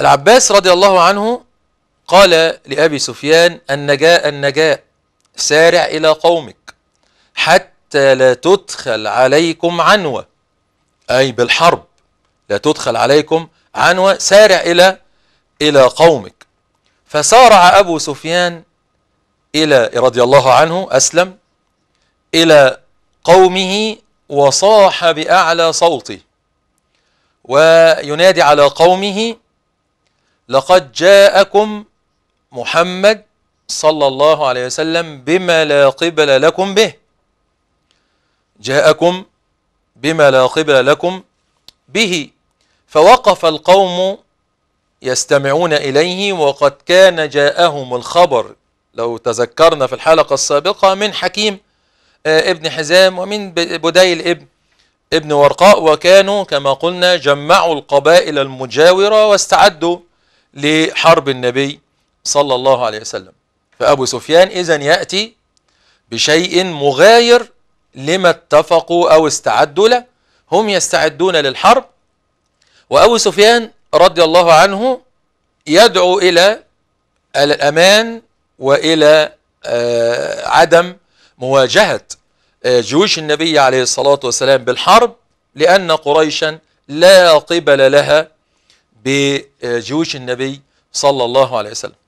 العباس رضي الله عنه قال لأبي سفيان النجاء النجاء سارع إلى قومك حتى لا تدخل عليكم عنوة أي بالحرب لا تدخل عليكم عنوة سارع إلى إلى قومك فسارع أبو سفيان إلى رضي الله عنه أسلم إلى قومه وصاح بأعلى صوته وينادي على قومه لقد جاءكم محمد صلى الله عليه وسلم بما لا قبل لكم به جاءكم بما لا قبل لكم به فوقف القوم يستمعون إليه وقد كان جاءهم الخبر لو تذكرنا في الحلقة السابقة من حكيم آه، ابن حزام ومن بديل ابن ابن ورقاء وكانوا كما قلنا جمعوا القبائل المجاورة واستعدوا لحرب النبي صلى الله عليه وسلم فأبو سفيان إذا يأتي بشيء مغاير لما اتفقوا أو استعدوا له هم يستعدون للحرب وأبو سفيان رضي الله عنه يدعو إلى الأمان وإلى آه، عدم مواجهة آه، جيوش النبي عليه الصلاة والسلام بالحرب لأن قريشا لا قبل لها بجيوش النبي صلى الله عليه وسلم